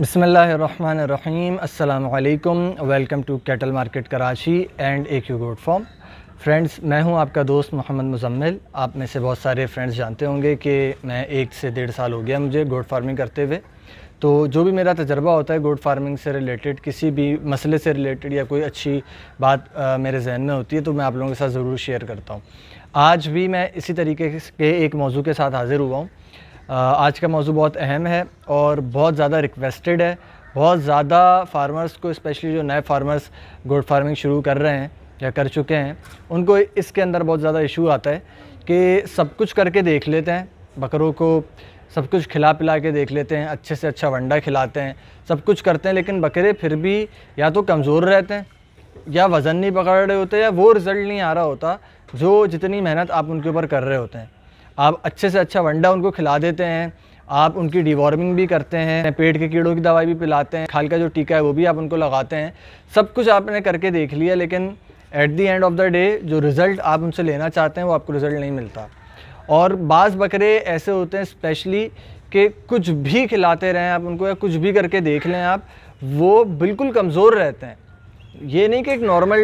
बसमीम अल्लाम welcome to cattle market Karachi and एक यू गोड फॉर्म फ्रेंड्स मैं हूं आपका दोस्त मोहम्मद मुजम्मिल आप में से बहुत सारे फ्रेंड्स जानते होंगे कि मैं एक से डेढ़ साल हो गया मुझे गोड फार्मिंग करते हुए तो जो भी मेरा तजर्बा होता है गोड फार्मिंग से रिलेटेड किसी भी मसले से रिलेटेड या कोई अच्छी बात आ, मेरे जहन में होती है तो मैं आप लोगों के साथ ज़रूर शेयर करता हूँ आज भी मैं इसी तरीके के एक मौजू के साथ हाज़िर हुआ हूँ आज का मौजू बहुत अहम है और बहुत ज़्यादा रिक्वेस्टेड है बहुत ज़्यादा फार्मर्स को स्पेशली जो नए फार्मर्स गोड फार्मिंग शुरू कर रहे हैं या कर चुके हैं उनको इसके अंदर बहुत ज़्यादा इशू आता है कि सब कुछ करके देख लेते हैं बकरों को सब कुछ खिला पिला के देख लेते हैं अच्छे से अच्छा वंडा खिलाते हैं सब कुछ करते हैं लेकिन बकरे फिर भी या तो कमज़ोर रहते हैं या वज़न नहीं पकड़ रहे होते या वो रिज़ल्ट नहीं आ रहा होता जो जितनी मेहनत आप उनके ऊपर कर रहे होते हैं आप अच्छे से अच्छा वंडा उनको खिला देते हैं आप उनकी डिवॉर्मिंग भी करते हैं पेट के कीड़ों की दवाई भी पिलाते हैं खाल का जो टीका है वो भी आप उनको लगाते हैं सब कुछ आपने करके देख लिया लेकिन at the end of the day जो रिज़ल्ट आप उनसे लेना चाहते हैं वो आपको रिज़ल्ट नहीं मिलता और बाज़ बकरे ऐसे होते हैं स्पेशली कि कुछ भी खिलाते रहें आप उनको या कुछ भी करके देख लें आप वो बिल्कुल कमज़ोर रहते हैं ये नहीं कि एक नॉर्मल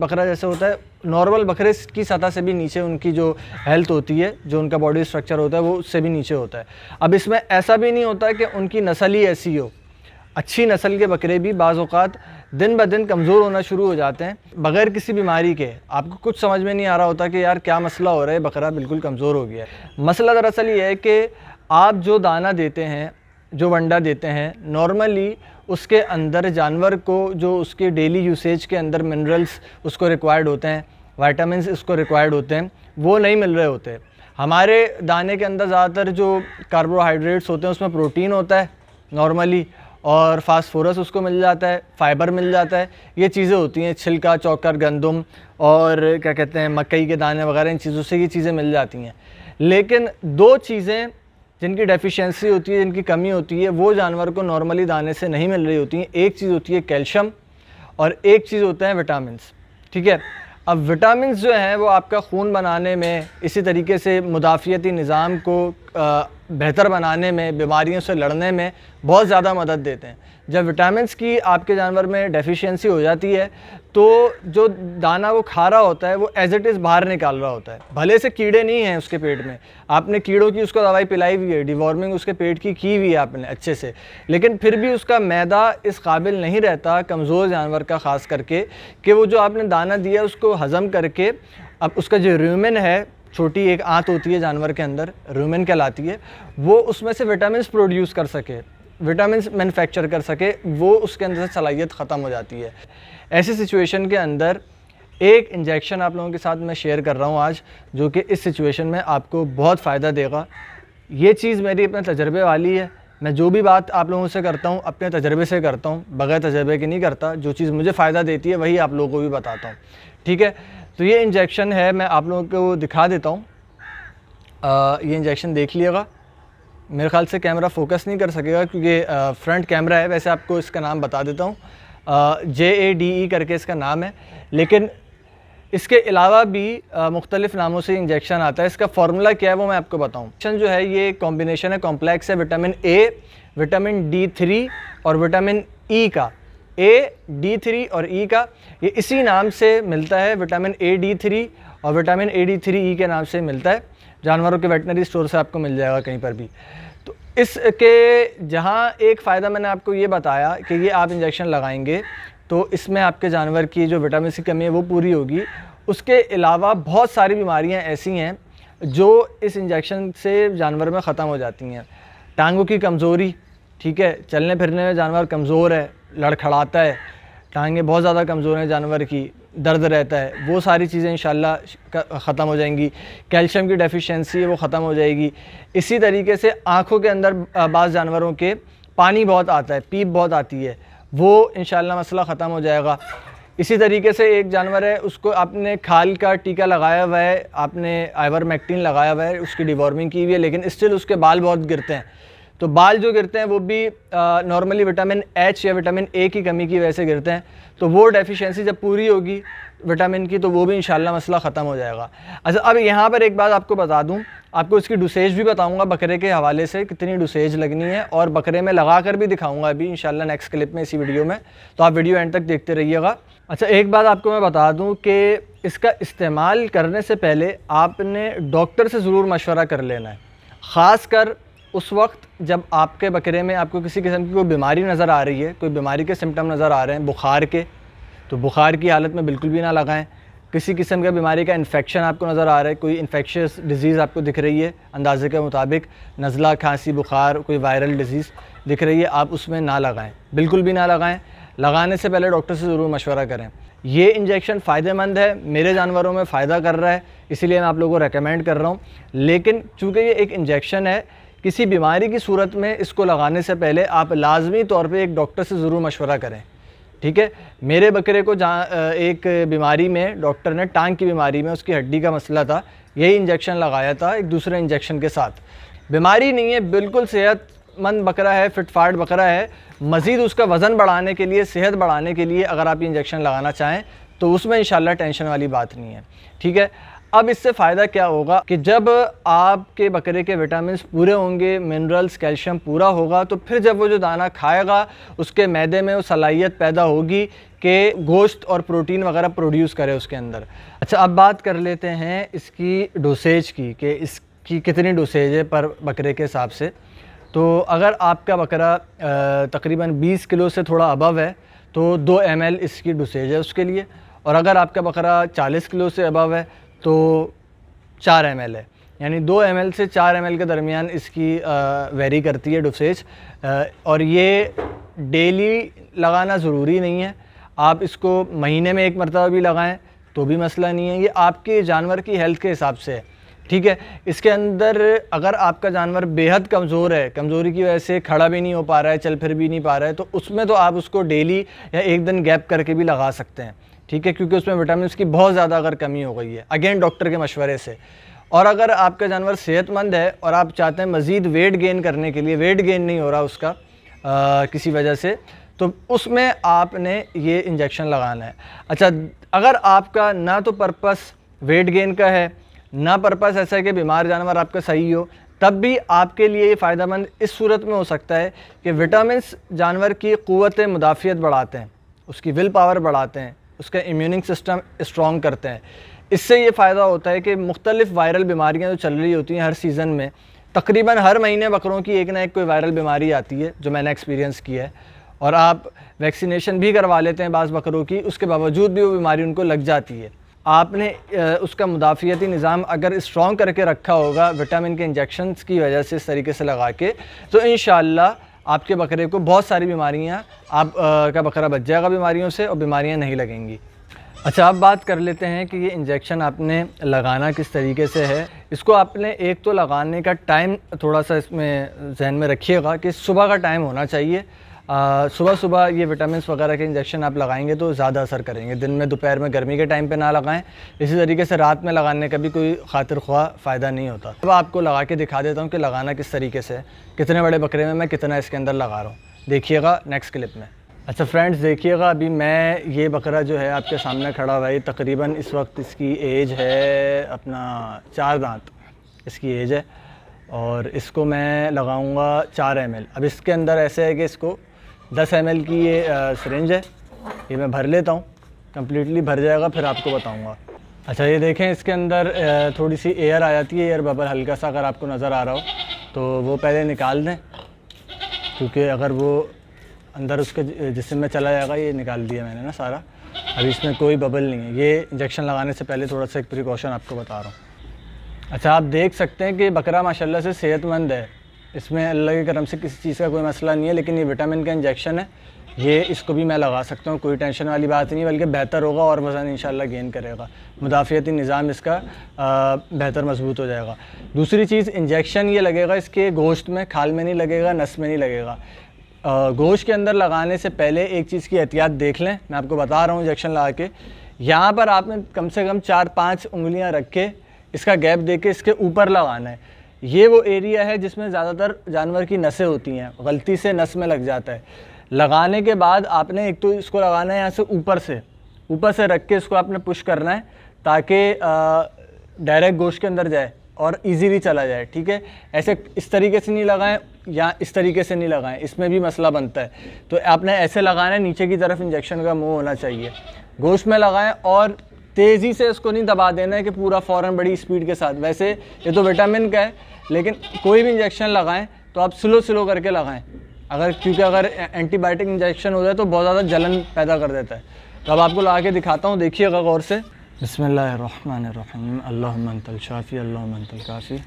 बकरा जैसे होता है नॉर्मल बकरे की सतह से भी नीचे उनकी जो हेल्थ होती है जो उनका बॉडी स्ट्रक्चर होता है वो उससे भी नीचे होता है अब इसमें ऐसा भी नहीं होता कि उनकी नस्ल ही ऐसी हो अच्छी नस्ल के बकरे भी बाज़ात दिन ब दिन कमज़ोर होना शुरू हो जाते हैं बगैर किसी बीमारी के आपको कुछ समझ में नहीं आ रहा होता कि यार क्या मसला हो रहा है बकरा बिल्कुल कमज़ोर हो गया है मसला दरअसल ये है कि आप जो दाना देते हैं जो वंडा देते हैं नॉर्मली उसके अंदर जानवर को जो उसके डेली यूसेज के अंदर मिनरल्स उसको रिक्वायर्ड होते हैं वाइटामस उसको रिक्वायर्ड होते हैं वो नहीं मिल रहे होते हमारे दाने के अंदर ज़्यादातर जो कार्बोहाइड्रेट्स होते हैं उसमें प्रोटीन होता है नॉर्मली और फास्फोरस उसको मिल जाता है फाइबर मिल जाता है ये चीज़ें होती हैं छिलका चौकर गंदम और क्या कहते हैं मकई के दाने वगैरह इन चीज़ों से ये चीज़ें मिल जाती हैं लेकिन दो चीज़ें जिनकी डेफिशिएंसी होती है जिनकी कमी होती है वो जानवर को नॉर्मली दाने से नहीं मिल रही होती हैं एक चीज़ होती है कैल्शियम और एक चीज़ होता है विटामिन ठीक है अब विटामिन जो हैं वो आपका खून बनाने में इसी तरीके से मुदाफ़ियती निज़ाम को बेहतर बनाने में बीमारियों से लड़ने में बहुत ज़्यादा मदद देते हैं जब विटामिनस की आपके जानवर में डेफिशिएंसी हो जाती है तो जो दाना वो खा रहा होता है वो एज इट इज़ बाहर निकाल रहा होता है भले से कीड़े नहीं हैं उसके पेट में आपने कीड़ों की उसको दवाई पिलाई हुई है डिवॉर्मिंग उसके पेट की की हुई है आपने अच्छे से लेकिन फिर भी उसका मैदा इस काबिल नहीं रहता कमज़ोर जानवर का ख़ास करके कि वो जो आपने दाना दिया उसको हज़म करके अब उसका जो र्यूमिन है छोटी एक आंत होती है जानवर के अंदर रूमेन कहलाती है वो उसमें से विटामिन प्रोड्यूस कर सके विटामिन मैन्युफैक्चर कर सके वो उसके अंदर से सलाहियत ख़त्म हो जाती है ऐसी सिचुएशन के अंदर एक इंजेक्शन आप लोगों के साथ मैं शेयर कर रहा हूँ आज जो कि इस सिचुएशन में आपको बहुत फ़ायदा देगा ये चीज़ मेरी अपने तजर्बे वाली है मैं जो भी बात आप लोगों से करता हूँ अपने तजर्बे से करता हूँ बग़ैर तजर्बे के नहीं करता जो चीज़ मुझे फ़ायदा देती है वही आप लोगों को भी बताता हूँ ठीक है तो ये इंजेक्शन है मैं आप लोगों को दिखा देता हूँ ये इंजेक्शन देख लिएगा मेरे ख्याल से कैमरा फोकस नहीं कर सकेगा क्योंकि फ्रंट कैमरा है वैसे आपको इसका नाम बता देता हूँ जे ए डी ई करके इसका नाम है लेकिन इसके अलावा भी मुख्तलिफ नामों से इंजेक्शन आता है इसका फार्मूला क्या है वो मैं आपको बताऊँ इंजेक्शन जो है ये कॉम्बिनेशन है कॉम्प्लेक्स है vitamin A vitamin D three और विटामिन ई e का ए डी थ्री और ई e का ये इसी नाम से मिलता है विटामिन ए डी थ्री और vitamin A D three E के नाम से मिलता है जानवरों के वेटनरी स्टोर से आपको मिल जाएगा कहीं पर भी तो इसके जहाँ एक फ़ायदा मैंने आपको ये बताया कि ये आप इंजेक्शन लगाएंगे तो इसमें आपके जानवर की जो विटामिन सी कमी है वो पूरी होगी उसके अलावा बहुत सारी बीमारियाँ ऐसी हैं जो इस इंजेक्शन से जानवर में ख़त्म हो जाती हैं टांगों की कमज़ोरी ठीक है चलने फिरने में जानवर कमज़ोर है लड़खड़ाता है टांगें बहुत ज़्यादा कमज़ोर हैं जानवर की दर्द रहता है वो सारी चीज़ें इन ख़त्म हो जाएंगी कैल्शियम की डेफिशिएंसी है वो ख़त्म हो जाएगी इसी तरीके से आँखों के अंदर बाज़ जानवरों के पानी बहुत आता है पीप बहुत आती है वो इन मसला ख़त्म हो जाएगा इसी तरीके से एक जानवर है उसको आपने खाल का टीका लगाया हुआ है आपने आइवर मैक्टीन लगाया हुआ है उसकी डिवॉर्मिंग की हुई है लेकिन स्टिल उसके बाल बहुत गिरते हैं तो बाल जो गिरते हैं वो भी नॉर्मली विटामिन एच या विटामिन ए की कमी की वजह से गिरते हैं तो वो डेफिशिएंसी जब पूरी होगी विटामिन की तो वो भी इन मसला ख़त्म हो जाएगा अच्छा अब यहाँ पर एक बात आपको बता दूँ आपको इसकी डुसेज भी बताऊँगा बकरे के हवाले से कितनी डुसेज लगनी है और बकरे में लगा कर भी दिखाऊँगा अभी इंशाल्लाह नेक्स्ट क्लिप में इसी वीडियो में तो आप वीडियो एंड तक देखते रहिएगा अच्छा एक बात आपको मैं बता दूँ कि इसका इस्तेमाल करने से पहले आपने डॉक्टर से ज़रूर मशवरा कर लेना है ख़ास कर उस वक्त जब आपके बकरे में आपको किसी किस्म की कोई बीमारी नज़र आ रही है कोई बीमारी के सिम्टम नज़र आ रहे हैं बुखार के तो बुखार की हालत में बिल्कुल भी ना लगाएं किसी किस्म का बीमारी का इन्फेक्शन आपको नज़र आ रहा है कोई इन्फेक्शस डिज़ीज़ आपको दिख रही है अंदाजे के मुताबिक नज़ला खांसी बुखार कोई वायरल डिज़ीज़ दिख रही है आप उसमें ना लगाएं बिल्कुल भी ना लगाएं लगाने से पहले डॉक्टर से ज़रूर मशवरा करें ये इंजेक्शन फ़ायदेमंद है मेरे जानवरों में फ़ायदा कर रहा है इसीलिए मैं आप लोगों को रिकमेंड कर रहा हूँ लेकिन चूँकि ये एक इंजेक्शन है किसी बीमारी की सूरत में इसको लगाने से पहले आप लाजमी तौर पे एक डॉक्टर से ज़रूर मशवरा करें ठीक है मेरे बकरे को जहाँ एक बीमारी में डॉक्टर ने टांग की बीमारी में उसकी हड्डी का मसला था यही इंजेक्शन लगाया था एक दूसरे इंजेक्शन के साथ बीमारी नहीं है बिल्कुल सेहतमंद बकरा है फिटफाट बकरा है मज़ीद उसका वज़न बढ़ाने के लिए सेहत बढ़ाने के लिए अगर आप इंजेक्शन लगाना चाहें तो उसमें इन टेंशन वाली बात नहीं है ठीक है अब इससे फ़ायदा क्या होगा कि जब आपके बकरे के विटामिन पूरे होंगे मिनरल्स कैल्शियम पूरा होगा तो फिर जब वो जो दाना खाएगा उसके मैदे में वो सलाहियत पैदा होगी कि गोश्त और प्रोटीन वगैरह प्रोड्यूस करे उसके अंदर अच्छा अब बात कर लेते हैं इसकी डोसेज की कि इसकी कितनी डोसेज है पर बकरे के हिसाब से तो अगर आपका बकरा तकरीबन 20 किलो से थोड़ा अबव है तो दो एम इसकी डोसेज है उसके लिए और अगर आपका बकरा 40 किलो से अबव है तो चार एम है यानी दो एम से चार एम के दरमियान इसकी आ, वेरी करती है डोसेज और ये डेली लगाना ज़रूरी नहीं है आप इसको महीने में एक मरतबा भी लगाएं तो भी मसला नहीं है ये आपके जानवर की हेल्थ के हिसाब से है ठीक है इसके अंदर अगर आपका जानवर बेहद कमज़ोर है कमज़ोरी की वजह से खड़ा भी नहीं हो पा रहा है चल फिर भी नहीं पा रहा है तो उसमें तो आप उसको डेली या एक दिन गैप करके भी लगा सकते हैं ठीक है क्योंकि उसमें विटामिन की बहुत ज़्यादा अगर कमी हो गई है अगेन डॉक्टर के मशवरे से और अगर आपका जानवर सेहतमंद है और आप चाहते हैं मज़ीद वेट गेन करने के लिए वेट गेन नहीं हो रहा उसका आ, किसी वजह से तो उसमें आपने ये इंजेक्शन लगाना है अच्छा अगर आपका ना तो पर्पस वेट गेन का है ना पर्पस ऐसा है कि बीमार जानवर आपका सही हो तब भी आपके लिए ये फ़ायदेमंद इस सूरत में हो सकता है कि विटामिन जानवर की क़वत मुदाफ़ियत बढ़ाते हैं उसकी विल पावर बढ़ाते हैं उसका इम्यूनिंग सिस्टम स्ट्रॉन्ग करते हैं इससे ये फ़ायदा होता है कि मुख्तलिफ़ वायरल बीमारियाँ जो चल रही होती हैं हर सीज़न में तकरीबन हर महीने बकरों की एक ना एक कोई वायरल बीमारी आती है जो मैंने एक्सपीरियंस किया है और आप वैक्सीनेशन भी करवा लेते हैं बाज़ बकरों की उसके बावजूद भी वो बीमारी उनको लग जाती है आपने उसका मुदाफियती निज़ाम अगर इस्ट्रॉन्ग करके रखा होगा विटामिन के इंजेक्शन की वजह से इस तरीके से लगा के तो इन आपके बकरे को बहुत सारी बीमारियाँ आप आ, का बकरा बच जाएगा बीमारियों से और बीमारियाँ नहीं लगेंगी अच्छा आप बात कर लेते हैं कि ये इंजेक्शन आपने लगाना किस तरीके से है इसको आपने एक तो लगाने का टाइम थोड़ा सा इसमें जहन में रखिएगा कि सुबह का टाइम होना चाहिए सुबह सुबह ये विटामिन वगैरह के इंजेक्शन आप लगाएंगे तो ज़्यादा असर करेंगे दिन में दोपहर में गर्मी के टाइम पे ना लगाएं इसी तरीके से रात में लगाने का भी कोई खातिर ख्वा फ़ायदा नहीं होता अब आपको लगा के दिखा देता हूँ कि लगाना किस तरीके से कितने बड़े बकरे में मैं कितना इसके अंदर लगा रहा हूँ देखिएगा नेक्स्ट क्लिप में अच्छा फ्रेंड्स देखिएगा अभी मैं ये बकरा जो है आपके सामने खड़ा हुआ है तकरीबन इस वक्त इसकी एज है अपना चार दांत इसकी एज है और इसको मैं लगाऊंगा चार एम अब इसके अंदर ऐसे है कि इसको दस एम की ये सरेंज है ये मैं भर लेता हूँ कम्प्लीटली भर जाएगा फिर आपको बताऊँगा अच्छा ये देखें इसके अंदर थोड़ी सी एयर आ जाती है एयर बबल हल्का सा अगर आपको नज़र आ रहा हो तो वो पहले निकाल दें क्योंकि अगर वो अंदर उसके जिसम में चला जाएगा ये निकाल दिया मैंने ना सारा अभी इसमें कोई बबल नहीं है ये इंजेक्शन लगाने से पहले थोड़ा सा एक प्रिकॉशन आपको बता रहा हूँ अच्छा आप देख सकते हैं कि बकरा माशाला सेहतमंद है इसमें अल्लाह के करम से किसी चीज़ का कोई मसला नहीं है लेकिन ये विटामिन का इंजेक्शन है ये इसको भी मैं लगा सकता हूँ कोई टेंशन वाली बात नहीं बल्कि बेहतर होगा और वज़न इन गेन करेगा मुदाफ़ती निज़ाम इसका बेहतर मजबूत हो जाएगा दूसरी चीज़ इंजेक्शन ये लगेगा इसके गोश्त में खाल में नहीं लगेगा नस में नहीं लगेगा गोश्त के अंदर लगाने से पहले एक चीज़ की एहतियात देख लें मैं आपको बता रहा हूँ इंजेक्शन लगा के यहाँ पर आपने कम से कम चार पाँच उंगलियाँ रख के इसका गैप दे के इसके ऊपर लगाना है ये वो एरिया है जिसमें ज़्यादातर जानवर की नसें होती हैं गलती से नस में लग जाता है लगाने के बाद आपने एक तो इसको लगाना है यहाँ से ऊपर से ऊपर से रख के इसको आपने पुश करना है ताकि डायरेक्ट गोश्त के अंदर जाए और इजीली चला जाए ठीक है ऐसे इस तरीके से नहीं लगाएं या इस तरीके से नहीं लगाएं इसमें भी मसला बनता है तो आपने ऐसे लगाना है नीचे की तरफ इंजेक्शन का मुंह होना चाहिए गोश्त में लगाएँ और तेज़ी से इसको नहीं दबा देना है कि पूरा फ़ौरन बड़ी स्पीड के साथ वैसे ये तो विटामिन का है लेकिन कोई भी इंजेक्शन लगाएं तो आप स्लो स्लो करके लगाएं अगर क्योंकि अगर एंटीबायोटिक इंजेक्शन हो जाए तो बहुत ज़्यादा जलन पैदा कर देता है तो अब आपको लगा के दिखाता हूँ देखिएगा गौर से बसमिल अल्लाह मंतल शाफ़ी अल्लाह मंतल काफ़ी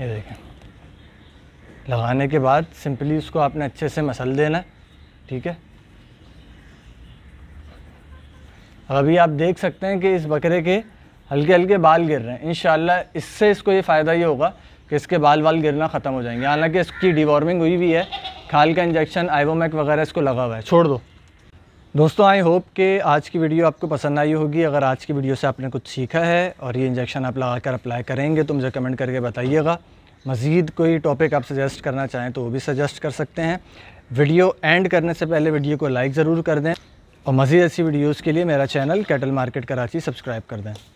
ये देखें लगाने के बाद सिंपली इसको आपने अच्छे से मसल देना है ठीक है अभी आप देख सकते हैं कि इस बकरे के हल्के हल्के बाल गिर रहे हैं इन इससे इसको ये फ़ायदा ये होगा कि इसके बाल बाल गिरना ख़त्म हो जाएंगे हालांकि इसकी डिवॉर्मिंग हुई भी है खाल का इंजेक्शन आइवोमैक वगैरह इसको लगा हुआ है छोड़ दो दोस्तों आई होप कि आज की वीडियो आपको पसंद आई होगी अगर आज की वीडियो से आपने कुछ सीखा है और ये इंजेक्शन आप लगा कर अप्लाई करेंगे तो मुझे कमेंट करके बताइएगा मज़ीद कोई टॉपिक आप सजेस्ट करना चाहें तो वो भी सजेस्ट कर सकते हैं वीडियो एंड करने से पहले वीडियो को लाइक ज़रूर कर दें और मज़ीद ऐसी वीडियोज़ के लिए मेरा channel cattle market Karachi subscribe कर दें